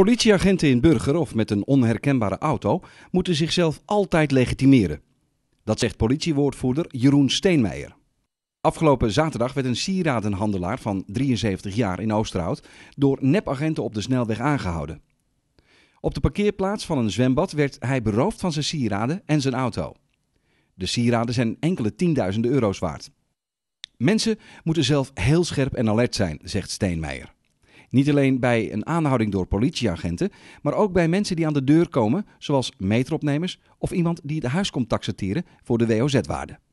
Politieagenten in burger of met een onherkenbare auto moeten zichzelf altijd legitimeren. Dat zegt politiewoordvoerder Jeroen Steenmeijer. Afgelopen zaterdag werd een sieradenhandelaar van 73 jaar in Oosterhout door nepagenten op de snelweg aangehouden. Op de parkeerplaats van een zwembad werd hij beroofd van zijn sieraden en zijn auto. De sieraden zijn enkele tienduizenden euro's waard. Mensen moeten zelf heel scherp en alert zijn, zegt Steenmeijer. Niet alleen bij een aanhouding door politieagenten, maar ook bij mensen die aan de deur komen, zoals meteropnemers of iemand die het huis komt taxateren voor de WOZ-waarde.